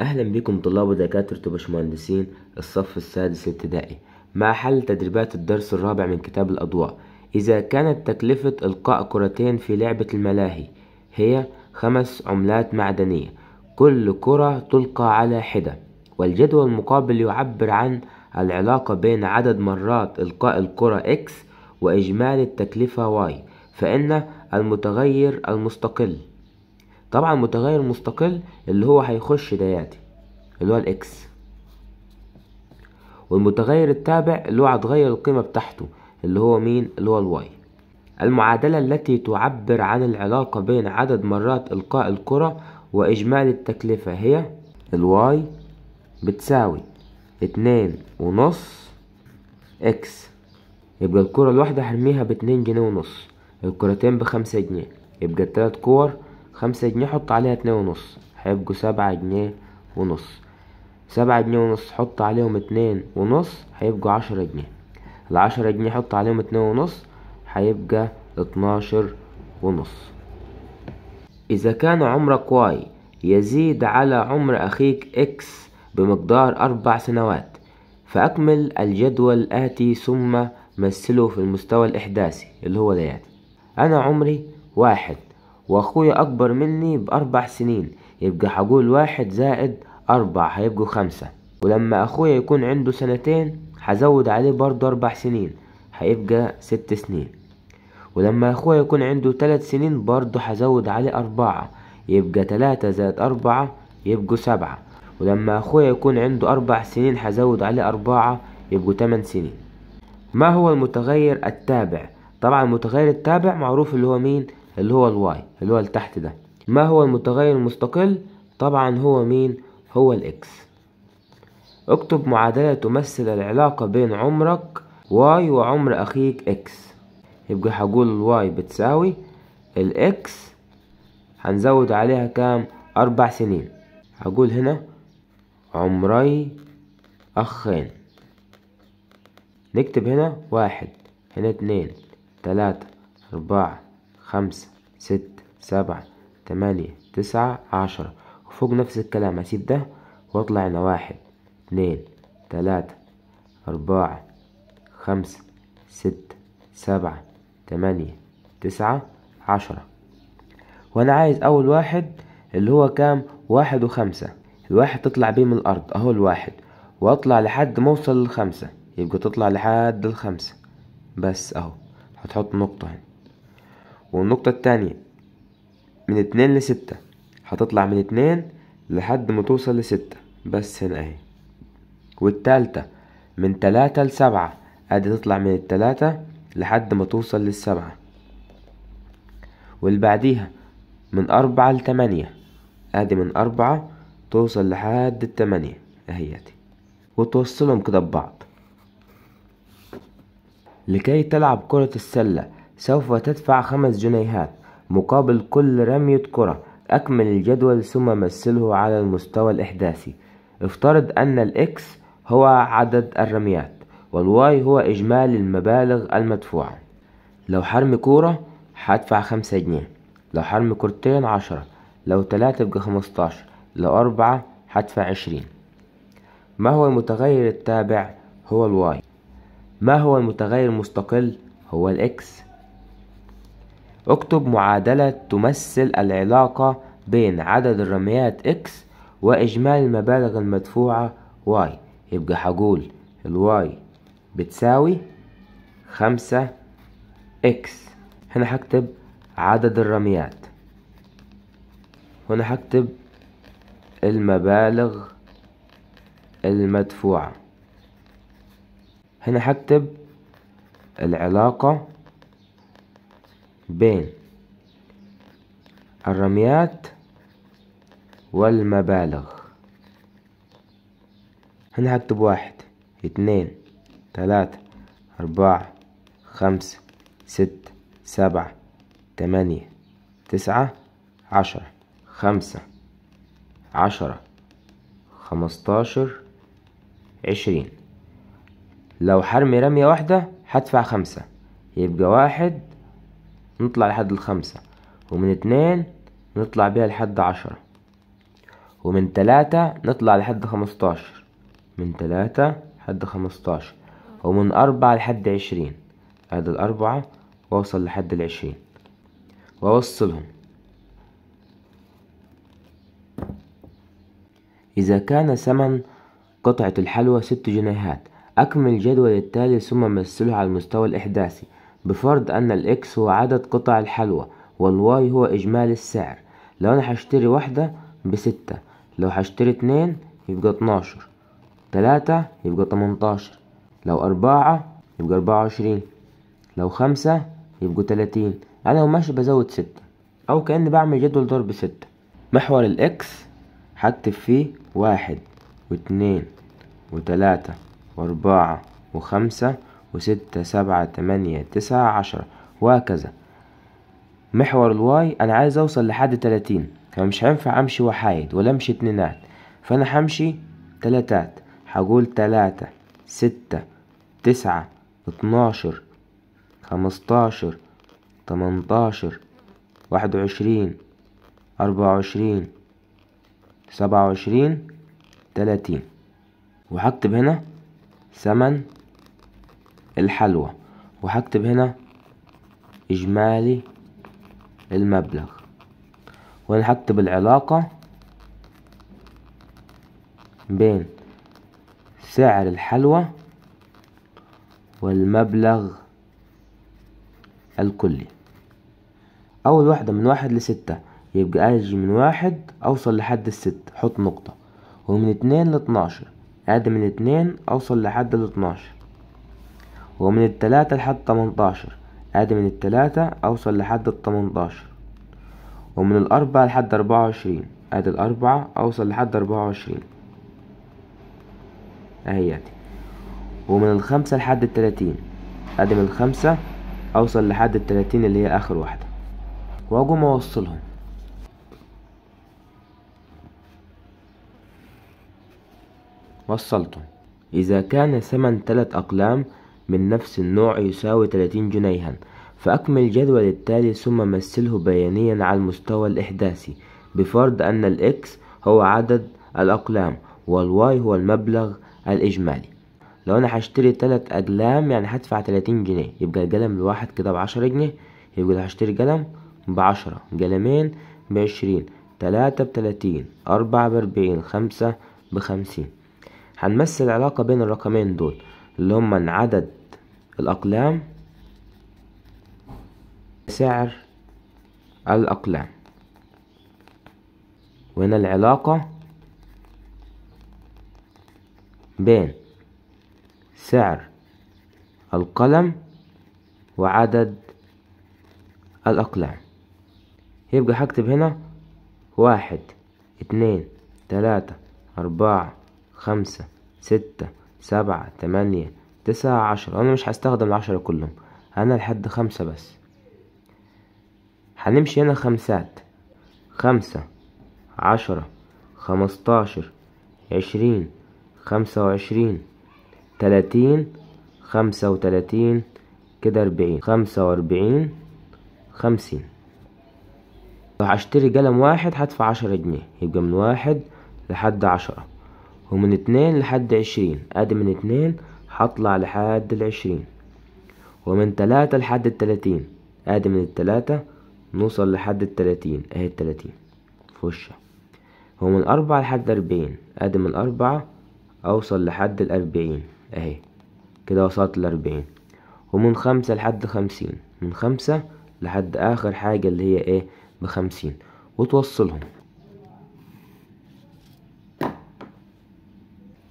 أهلا بكم طلاب ودكاترة وبشمهندسين الصف السادس الابتدائي مع حل تدريبات الدرس الرابع من كتاب الأضواء إذا كانت تكلفة إلقاء كرتين في لعبة الملاهي هي خمس عملات معدنية كل كرة تلقى على حدة والجدول المقابل يعبر عن العلاقة بين عدد مرات إلقاء الكرة اكس وإجمالي التكلفة واي فإن المتغير المستقل طبعا متغير مستقل اللي هو هيخش دياتي اللي هو الاكس والمتغير التابع اللي هو هتغير القيمة بتاعته اللي هو مين اللي هو الواي المعادلة التي تعبر عن العلاقة بين عدد مرات إلقاء الكرة وإجمالي التكلفة هي الواي بتساوي اتنين ونص اكس يبقى الكرة الواحدة هرميها باتنين جنيه ونص الكرتين بخمسة جنيه يبقى التلات كور خمسة جنيه حط عليها اتنين ونص هيبقوا سبعة جنيه ونص سبعة جنيه ونص حط عليهم اتنين ونص هيبقوا عشرة جنيه العشرة جنيه حط عليهم اتنين ونص هيبقى اتناشر ونص إذا كان عمرك واي يزيد على عمر أخيك إكس بمقدار أربع سنوات فأكمل الجدول الآتي ثم مثله في المستوى الإحداثي اللي هو دياتي يعني. أنا عمري واحد واخويا اكبر مني باربع سنين يبقى هقول واحد زائد اربع هيبقوا خمسة ولما اخويا يكون عنده سنتين هزود عليه برضه اربع سنين هيبقى ست سنين ولما اخويا يكون عنده تلات سنين برضه هزود عليه اربعة يبقى تلاتة زائد اربعة يبقوا سبعة ولما اخويا يكون عنده اربع سنين هزود عليه اربعة يبقوا تمن سنين ما هو المتغير التابع طبعا المتغير التابع معروف اللي هو مين اللي هو الواي اللي هو تحت ده ما هو المتغير المستقل طبعا هو مين هو الاكس اكتب معادلة تمثل العلاقة بين عمرك واي وعمر اخيك اكس يبقى هقول الواي بتساوي الاكس هنزود عليها كام اربع سنين هقول هنا عمري اخين نكتب هنا واحد هنا اتنين تلاتة اربعة خمسة ستة سبعة تمانية تسعة عشرة وفوق نفس الكلام هسيب ده واطلع هنا واحد اتنين تلاتة أربعة خمسة ستة سبعة تمانية تسعة عشرة وأنا عايز أول واحد اللي هو كام واحد وخمسة الواحد تطلع بيه من الأرض أهو الواحد وأطلع لحد ما أوصل للخمسة يبقى تطلع لحد الخمسة بس أهو هتحط نقطة هنا والنقطة التانية من اتنين لستة هتطلع من اتنين لحد ما توصل لستة بس هنا اهي والتالتة من تلاتة لسبعة ادي تطلع من التلاتة لحد ما توصل للسبعة والبعديها من أربعة لتمانية ادي من أربعة توصل لحد التمانية اهياتي وتوصلهم كده ببعض لكي تلعب كرة السلة سوف تدفع خمس جنيهات مقابل كل رمية كرة أكمل الجدول ثم مثله على المستوى الإحداثي افترض أن الإكس هو عدد الرميات والواي هو إجمالي المبالغ المدفوعة لو حرم كورة هدفع خمسة جنيه لو حرم كورتين عشرة لو تلاتة يبقى خمستاشر لو أربعة هدفع عشرين ما هو المتغير التابع هو الواي ما هو المتغير المستقل هو الإكس اكتب معادلة تمثل العلاقة بين عدد الرميات x وإجمالي المبالغ المدفوعة y يبقى هقول الواي بتساوي خمسة اكس هنا هكتب عدد الرميات هنا هكتب المبالغ المدفوعة هنا هكتب العلاقة بين الرميات والمبالغ هنا هكتب واحد اتنين تلاتة أربعة خمسة ستة سبعة تمانية تسعة عشرة خمسة عشرة خمستاشر عشرين لو حرمي رمية واحدة هدفع خمسة يبقى واحد نطلع لحد الخمسة ومن اتنين نطلع بها لحد عشرة ومن تلاتة نطلع لحد خمستاشر من تلاتة لحد خمستاشر ومن أربعة لحد عشرين هاد الأربعة وأوصل لحد العشرين وأوصلهم إذا كان ثمن قطعة الحلوى ست جنيهات أكمل الجدول التالي ثم مثله على المستوى الإحداثي بفرض أن الإكس هو عدد قطع الحلوى والواي هو إجمالي السعر لو أنا هشتري واحدة بستة لو هشتري اتنين يبقى اتناشر تلاتة يبقى تمنتاشر لو أربعة يبقى أربعة وعشرين لو خمسة يبقوا تلاتين أنا لو ماشي بزود ستة أو كأني بعمل جدول ضرب ستة محور الإكس هكتب فيه واحد واتنين وتلاتة وأربعة وخمسة وستة سبعة تمانية تسعة عشرة وهكذا محور الواي انا عايز اوصل لحد تلاتين فمش هينفع امشي وحايد ولا امشي اتنينات فانا همشي تلاتات هقول تلاتة ستة تسعة اتناشر خمستاشر تمنتاشر واحد وعشرين أربعة وعشرين سبعة وعشرين تلاتين وهكتب هنا ثمن الحلوى وهكتب هنا إجمالي المبلغ وأنا هكتب العلاقة بين سعر الحلوى والمبلغ الكلي أول واحدة من واحد لستة يبقى أجي من واحد أوصل لحد الست حط نقطة ومن اتنين لاتناشر ادي من اتنين أوصل لحد الاتناشر ومن التلاتة لحد تمنتاشر ادي من التلاتة اوصل لحد التمنتاشر ومن الاربعة لحد اربعة وعشرين ادي الاربعة اوصل لحد اربعة وعشرين اهي دي ومن الخمسة لحد التلاتين ادي من الخمسة اوصل لحد التلاتين اللي هي اخر واحدة واقوم اوصلهم وصلتهم إذا كان ثمن تلات أقلام من نفس النوع يساوي 30 جنيها فأكمل الجدول التالي ثم مثله بيانيا على المستوى الإحداثي بفرض أن الإكس هو عدد الأقلام والواي هو المبلغ الإجمالي لو أنا هشتري تلات أقلام يعني هدفع تلاتين جنيه يبقى القلم الواحد كده بعشرة جنيه يبقى هشتري قلم بعشرة قلمين بعشرين تلاتة بتلاتين أربعة بأربعين خمسة بخمسين هنمثل العلاقة بين الرقمين دول اللي هما عدد الأقلام سعر الأقلام وهنا العلاقة بين سعر القلم وعدد الأقلام يبقى هكتب هنا واحد اتنين تلاتة أربعة خمسة ستة سبعة تمانية تسعة عشرة أنا مش هستخدم العشرة كلهم أنا لحد خمسة بس هنمشي هنا خمسات خمسة عشرة خمستاشر عشرين خمسة وعشرين تلاتين خمسة وتلاتين كده أربعين خمسة وأربعين خمسين لو هشتري قلم واحد هدفع عشرة جنيه يبقى من واحد لحد عشرة ومن اتنين لحد عشرين ادي من اتنين هطلع لحد العشرين ومن تلاتة لحد التلاتين ادي من التلاتة نوصل لحد التلاتين اهي التلاتين في وشها ومن أربعة لحد أربعين ادي من أربعة اوصل لحد الأربعين اهي كده وصلت لأربعين ومن خمسة لحد خمسين من خمسة لحد آخر حاجة اللي هي ايه بخمسين وتوصلهم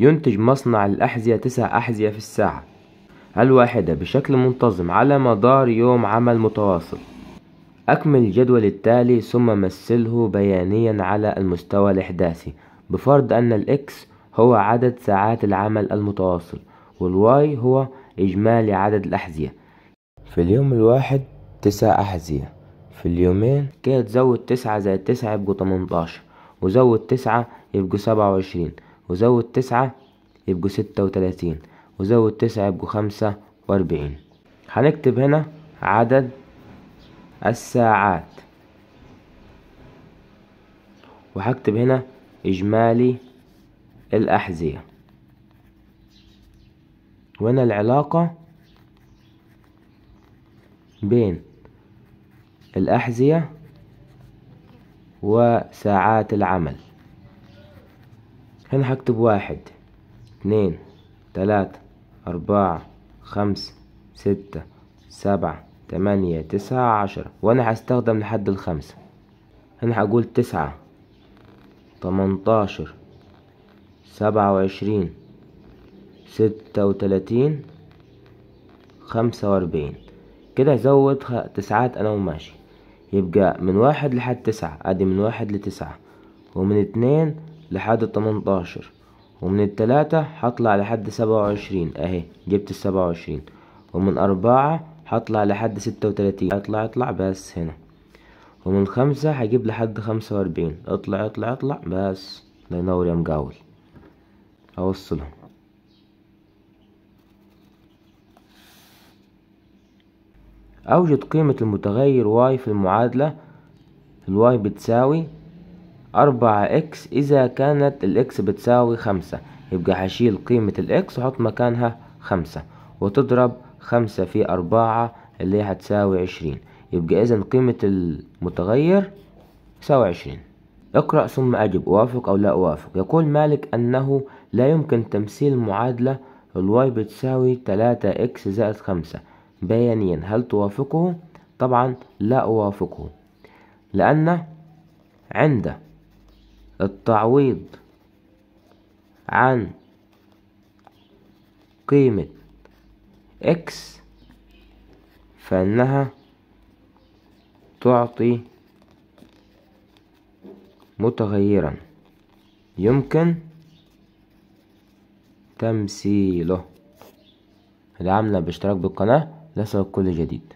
ينتج مصنع الأحذية تسع أحذية في الساعة الواحدة بشكل منتظم على مدار يوم عمل متواصل أكمل الجدول التالي ثم مثله بيانيا على المستوى الإحداثي بفرض أن الإكس هو عدد ساعات العمل المتواصل والواي هو إجمالي عدد الأحذية في اليوم الواحد تسع أحذية في اليومين كده تزود تسعة زائد تسعة يبقوا تمنتاشر وزود تسعة يبقوا سبعة وعشرين وزود تسعة يبقوا ستة وتلاتين وزود تسعة يبقوا خمسة وأربعين هنكتب هنا عدد الساعات وهكتب هنا إجمالي الأحذية وهنا العلاقة بين الأحذية وساعات العمل هنا هكتب واحد اتنين تلاتة أربعة خمسة ستة سبعة تمانية تسعة عشرة وأنا هستخدم لحد الخمسة هنا هقول تسعة تمنتاشر سبعة وعشرين ستة وتلاتين خمسة وأربعين كده هزود تسعات أنا وماشي يبقى من واحد لحد تسعة أدي من واحد لتسعة ومن اتنين لحد التمنتاشر ومن التلاتة هطلع لحد سبعة وعشرين اهي جبت السبعة وعشرين ومن أربعة هطلع لحد ستة وتلاتين اطلع اطلع بس هنا ومن خمسة هجيب لحد خمسة وأربعين اطلع اطلع اطلع بس الله ينور يا مجاول أوصلهم أوجد قيمة المتغير واي في المعادلة الواي بتساوي أربعة إكس إذا كانت الإكس بتساوي خمسة يبقى هشيل قيمة الإكس وحط مكانها خمسة وتضرب خمسة في أربعة اللي هتساوي عشرين يبقى إذا قيمة المتغير تساوي عشرين اقرأ ثم أجب أوافق أو لا أوافق يقول مالك أنه لا يمكن تمثيل معادلة الواي بتساوي تلاتة إكس زائد خمسة بيانيا هل توافقه؟ طبعا لا أوافقه لأن عنده التعويض عن قيمة اكس فإنها تعطي متغيرا يمكن تمثيله العاملة باشتراك بالقناة ليصلك كل جديد